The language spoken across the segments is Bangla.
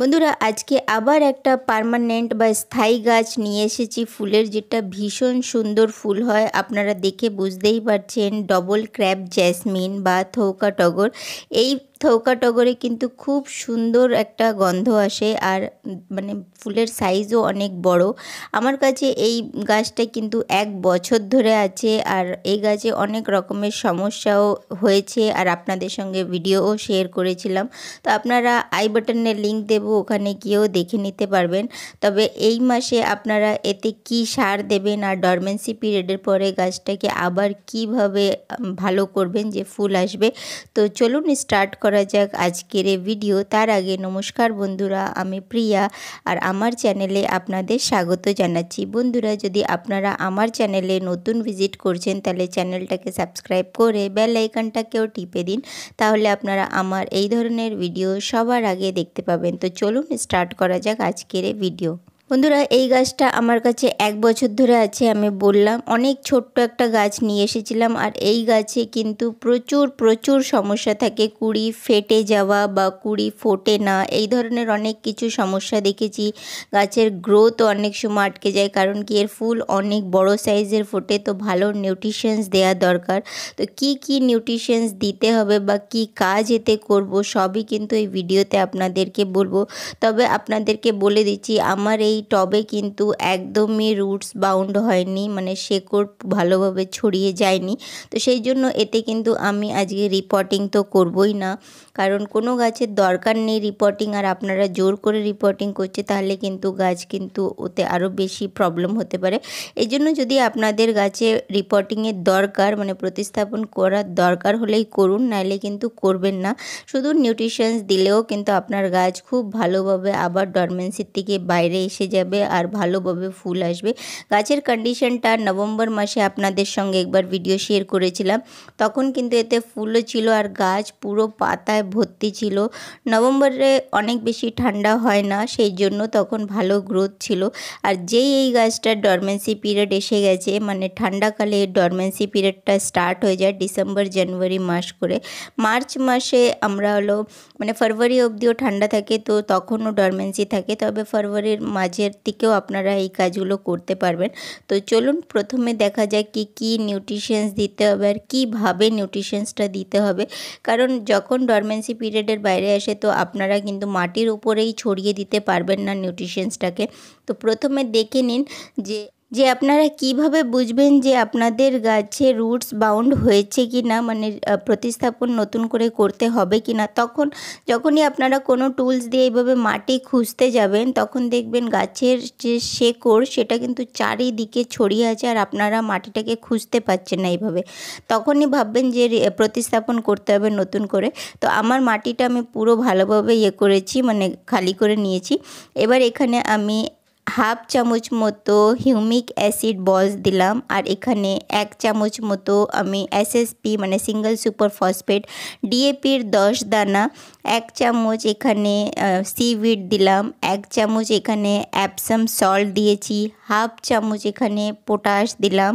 বন্ধুরা আজকে আবার একটা পারমানেন্ট বা স্থায়ী গাছ নিয়ে এসেছি ফুলের যেটা ভীষণ সুন্দর ফুল হয় আপনারা দেখে বুঝতেই পারছেন ডবল ক্র্যাপ জ্যাসমিন বা থৌকা টগর এই থৌকা টগরে কিন্তু খুব সুন্দর একটা গন্ধ আসে আর মানে ফুলের সাইজও অনেক বড় আমার কাছে এই গাছটা কিন্তু এক বছর ধরে আছে আর এই গাছে অনেক রকমের সমস্যাও হয়েছে আর আপনাদের সঙ্গে ভিডিওও শেয়ার করেছিলাম তো আপনারা আই বাটনের লিঙ্ক দেব ওখানে গিয়েও দেখে নিতে পারবেন তবে এই মাসে আপনারা এতে কি সার দেবেন আর ডরমেন্সি পিরিয়ডের পরে গাছটাকে আবার কিভাবে ভালো করবেন যে ফুল আসবে তো চলুন স্টার্ট করা যাক আজকের এই ভিডিও তার আগে নমস্কার বন্ধুরা আমি প্রিয়া আর আমার চ্যানেলে আপনাদের স্বাগত জানাচ্ছি বন্ধুরা যদি আপনারা আমার চ্যানেলে নতুন ভিজিট করছেন তাহলে চ্যানেলটাকে সাবস্ক্রাইব করে বেল আইকনটাকেও টিপে দিন তাহলে আপনারা আমার এই ধরনের ভিডিও সবার আগে দেখতে পাবেন তো চলুন স্টার্ট করা যাক আজকের এই ভিডিও বন্ধুরা এই গাছটা আমার কাছে এক বছর ধরে আছে আমি বললাম অনেক ছোট্ট একটা গাছ নিয়ে এসেছিলাম আর এই গাছে কিন্তু প্রচুর প্রচুর সমস্যা থাকে কুড়ি ফেটে যাওয়া বা কুড়ি ফোটে না এই ধরনের অনেক কিছু সমস্যা দেখেছি গাছের গ্রোথ অনেক সময় আটকে যায় কারণ কি এর ফুল অনেক বড় সাইজের ফোটে তো ভালো নিউট্রিশনস দেওয়া দরকার তো কি কি নিউট্রিশনস দিতে হবে বা কি কাজ এতে করব সবই কিন্তু এই ভিডিওতে আপনাদেরকে বলবো তবে আপনাদেরকে বলে দিচ্ছি আমার এই এই টবে কিন্তু একদমই রুটস বাউন্ড হয়নি মানে শেকড় ভালোভাবে ছড়িয়ে যায়নি তো সেই জন্য এতে কিন্তু আমি আজকে রিপোর্টিং তো করবই না কারণ কোনো গাছের দরকার নেই রিপোর্টিং আর আপনারা জোর করে রিপোর্টিং করছে তাহলে কিন্তু গাছ কিন্তু ওতে আরও বেশি প্রবলেম হতে পারে এই জন্য যদি আপনাদের গাছে রিপোর্টিংয়ের দরকার মানে প্রতিস্থাপন করার দরকার হলেই করুন নাহলে কিন্তু করবেন না শুধু নিউট্রিশনস দিলেও কিন্তু আপনার গাছ খুব ভালোভাবে আবার ডরমেন্সির থেকে বাইরে এসে যাবে আর ভালোভাবে ফুল আসবে গাছের কন্ডিশনটা নভেম্বর মাসে আপনাদের সঙ্গে একবার ভিডিও শেয়ার করেছিলাম তখন কিন্তু এতে ফুলও ছিল আর গাছ পুরো পাতায় ভর্তি ছিল নভেম্বরে অনেক বেশি ঠান্ডা হয় না সেই জন্য তখন ভালো গ্রোথ ছিল আর যেই এই গাছটার ডরমেন্সি পিরিয়ড এসে গেছে মানে ঠান্ডাকালে ডরমেন্সি পিরিয়ডটা স্টার্ট হয়ে যায় ডিসেম্বর জানুয়ারি মাস করে মার্চ মাসে আমরা হলো মানে ফেব্রুয়ারি অবধিও ঠান্ডা থাকে তো তখনও ডরমেন্সি থাকে তবে ফেব্রুয়ারির মাঝে মাঝের দিকেও আপনারা এই কাজগুলো করতে পারবেন তো চলুন প্রথমে দেখা যাক কি কি নিউট্রিশনস দিতে হবে আর কীভাবে নিউট্রিশনসটা দিতে হবে কারণ যখন ডরমেন্সি পিরিয়ডের বাইরে আসে তো আপনারা কিন্তু মাটির উপরেই ছড়িয়ে দিতে পারবেন না নিউট্রিশনসটাকে তো প্রথমে দেখে নিন যে যে আপনারা কিভাবে বুঝবেন যে আপনাদের গাছে রুটস বাউন্ড হয়েছে কি না মানে প্রতিস্থাপন নতুন করে করতে হবে কি না তখন যখনই আপনারা কোনো টুলস দিয়ে এইভাবে মাটি খুঁজতে যাবেন তখন দেখবেন গাছের যে শেকড় সেটা কিন্তু চারিদিকে ছড়িয়ে আছে আর আপনারা মাটিটাকে খুঁজতে পাচ্ছেন না এইভাবে তখনই ভাববেন যে প্রতিস্থাপন করতে হবে নতুন করে তো আমার মাটিটা আমি পুরো ভালোভাবে ইয়ে করেছি মানে খালি করে নিয়েছি এবার এখানে আমি हाफ चामच मत ह्यूमिक एसिड बल्स दिल एखे एक चामच मत एस एस पी मैं सिंगल सुपार फसफेट डीएपिर दस दाना এক চামচ এখানে সিউইড দিলাম এক চামচ এখানে অ্যাপসাম সল্ট দিয়েছি হাফ চামচ এখানে পটাশ দিলাম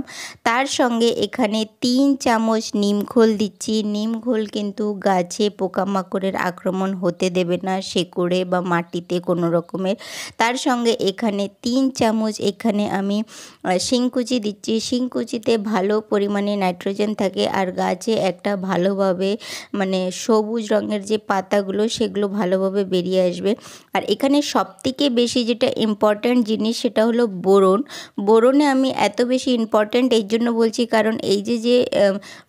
তার সঙ্গে এখানে তিন চামচ নিমখোল দিচ্ছি নিমখোল কিন্তু গাছে পোকামাকড়ের আক্রমণ হতে দেবে না শেকড়ে বা মাটিতে কোনো রকমের তার সঙ্গে এখানে তিন চামচ এখানে আমি শিংকুচি দিচ্ছি শিংকুচিতে ভালো পরিমাণে নাইট্রোজেন থাকে আর গাছে একটা ভালোভাবে মানে সবুজ রঙের যে পাতা মশলাগুলো সেগুলো ভালোভাবে বেরিয়ে আসবে আর এখানে সবথেকে বেশি যেটা ইম্পর্ট্যান্ট জিনিস সেটা হলো বোরন বোরনে আমি এত বেশি ইম্পর্ট্যান্ট এই জন্য বলছি কারণ এই যে যে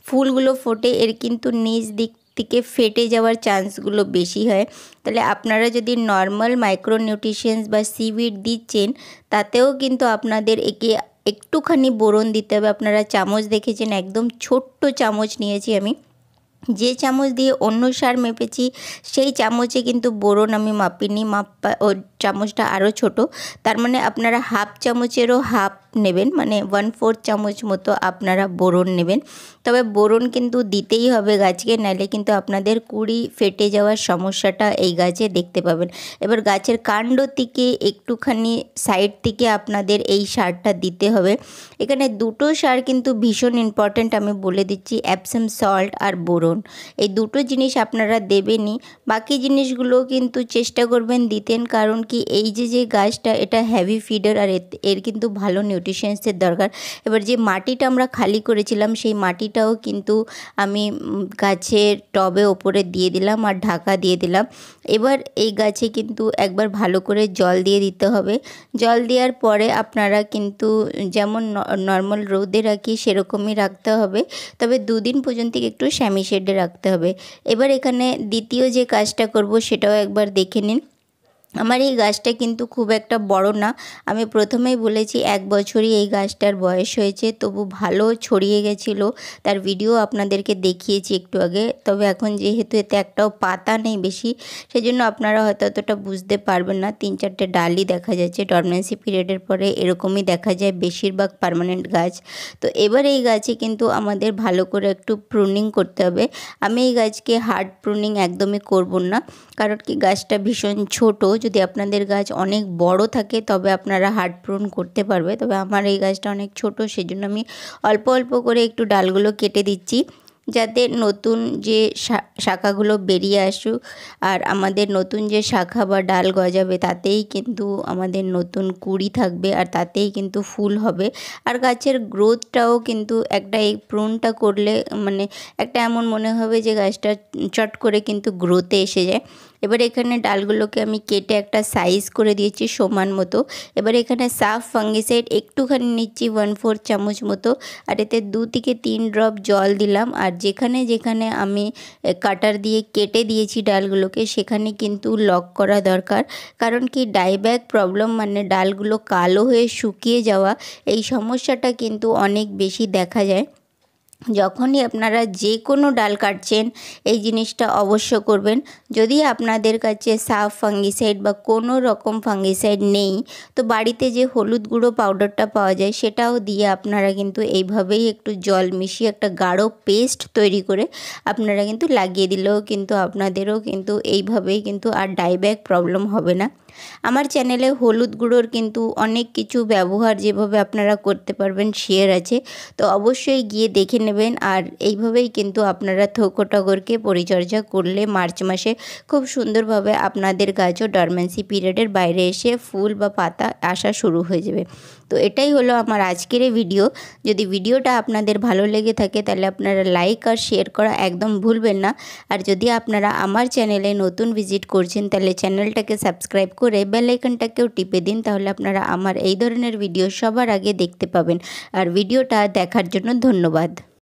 ফুলগুলো ফোটে এর কিন্তু নিজ দিক থেকে ফেটে যাওয়ার চান্সগুলো বেশি হয় তাহলে আপনারা যদি নর্মাল মাইক্রোনিউট্রিশিয়ান্স বা সিউইড দিচ্ছেন তাতেও কিন্তু আপনাদের একে একটুখানি বোরন দিতে হবে আপনারা চামচ দেখেছেন একদম ছোট্ট চামচ নিয়েছি আমি যে চামচ দিয়ে অন্য সার মেপেছি সেই চামচে কিন্তু বোরন আমি মাপিনি মাপ চামচটা আরও ছোট তার মানে আপনারা হাফ চামচেরও হাফ নেবেন মানে ওয়ান ফোর্থ চামচ মতো আপনারা বোরন নেবেন তবে বোরন কিন্তু দিতেই হবে গাছকে নাহলে কিন্তু আপনাদের কুড়ি ফেটে যাওয়ার সমস্যাটা এই গাছে দেখতে পাবেন এবার গাছের কাণ্ড থেকে একটুখানি সাইড থেকে আপনাদের এই সারটা দিতে হবে এখানে দুটো সার কিন্তু ভীষণ ইম্পর্ট্যান্ট আমি বলে দিচ্ছি অ্যাপসাম সল্ট আর বোরন এই দুটো জিনিস আপনারা দেবেনই বাকি জিনিসগুলো কিন্তু চেষ্টা করবেন দিতেন কারণ কি কি এই যে যে গাছটা এটা হ্যাভি ফিডার আর এর কিন্তু ভালো নিউট্রিশনসের দরকার এবার যে মাটিটা আমরা খালি করেছিলাম সেই মাটিটাও কিন্তু আমি গাছের টবে ওপরে দিয়ে দিলাম আর ঢাকা দিয়ে দিলাম এবার এই গাছে কিন্তু একবার ভালো করে জল দিয়ে দিতে হবে জল দেওয়ার পরে আপনারা কিন্তু যেমন নর্মাল রোদে রাখি সেরকমই রাখতে হবে তবে দুদিন পর্যন্ত একটু শ্যামি শেডে রাখতে হবে এবার এখানে দ্বিতীয় যে কাজটা করব সেটাও একবার দেখে নিন আমার এই গাছটা কিন্তু খুব একটা বড় না আমি প্রথমেই বলেছি এক বছরই এই গাছটার বয়স হয়েছে তবু ভালো ছড়িয়ে গেছিল তার ভিডিও আপনাদেরকে দেখিয়েছি একটু আগে তবে এখন যেহেতু এতে একটাও পাতা নেই বেশি সেজন্য আপনারা হয়তো অতটা বুঝতে পারবেন না তিন চারটে ডালই দেখা যাচ্ছে ডরমেন্সি পিরিয়ডের পরে এরকমই দেখা যায় বেশিরভাগ পারমানেন্ট গাছ তো এবার এই গাছে কিন্তু আমাদের ভালো করে একটু প্রুনিং করতে হবে আমি এই গাছকে হার্ড প্রুনিং একদমই করব না কারণ কি গাছটা ভীষণ ছোটো যদি আপনাদের গাছ অনেক বড় থাকে তবে আপনারা হার্ড প্রুন করতে পারবে তবে আমার এই গাছটা অনেক ছোট সেজন্য আমি অল্প অল্প করে একটু ডালগুলো কেটে দিচ্ছি যাতে নতুন যে শাখাগুলো বেরিয়ে আসুক আর আমাদের নতুন যে শাখা বা ডাল গজাবে তাতেই কিন্তু আমাদের নতুন কুড়ি থাকবে আর তাতেই কিন্তু ফুল হবে আর গাছের গ্রোথটাও কিন্তু একটা এই প্রুনটা করলে মানে একটা এমন মনে হবে যে গাছটা চট করে কিন্তু গ্রোথে এসে যায় এবার এখানে ডালগুলোকে আমি কেটে একটা সাইজ করে দিয়েছি সমান মতো এবার এখানে সাফ ফাঙ্গিসাইড একটুখানি নিচ্ছি ওয়ান ফোর চামচ মতো আর এতে দু থেকে তিন ড্রপ জল দিলাম আর যেখানে যেখানে আমি কাটার দিয়ে কেটে দিয়েছি ডালগুলোকে সেখানে কিন্তু লক করা দরকার কারণ কি ডাইব্যাগ প্রবলেম মানে ডালগুলো কালো হয়ে শুকিয়ে যাওয়া এই সমস্যাটা কিন্তু অনেক বেশি দেখা যায় যখনই আপনারা যে কোনো ডাল কাটছেন এই জিনিসটা অবশ্য করবেন যদি আপনাদের কাছে সাফ ফাঙ্গিসাইড বা কোনো রকম ফাঙ্গিসাইড নেই তো বাড়িতে যে হলুদ গুঁড়ো পাউডারটা পাওয়া যায় সেটাও দিয়ে আপনারা কিন্তু এইভাবেই একটু জল মিশিয়ে একটা গাঢ় পেস্ট তৈরি করে আপনারা কিন্তু লাগিয়ে দিলেও কিন্তু আপনাদেরও কিন্তু এইভাবেই কিন্তু আর ডাইব্যাক প্রবলেম হবে না আমার চ্যানেলে হলুদ গুঁড়োর কিন্তু অনেক কিছু ব্যবহার যেভাবে আপনারা করতে পারবেন শেয়ার আছে তো অবশ্যই গিয়ে দেখে নেবেন আর এইভাবেই কিন্তু আপনারা থোকোটগরকে পরিচর্যা করলে মার্চ মাসে খুব সুন্দরভাবে আপনাদের গাছও ডরমেন্সি পিরিয়ডের বাইরে এসে ফুল বা পাতা আসা শুরু হয়ে যাবে তো এটাই হলো আমার আজকের ভিডিও যদি ভিডিওটা আপনাদের ভালো লেগে থাকে তাহলে আপনারা লাইক আর শেয়ার করা একদম ভুলবেন না আর যদি আপনারা আমার চ্যানেলে নতুন ভিজিট করছেন তাহলে চ্যানেলটাকে সাবস্ক্রাইব করে বেলাইকনটাকেও টিপে দিন তাহলে আপনারা আমার এই ধরনের ভিডিও সবার আগে দেখতে পাবেন আর ভিডিওটা দেখার জন্য ধন্যবাদ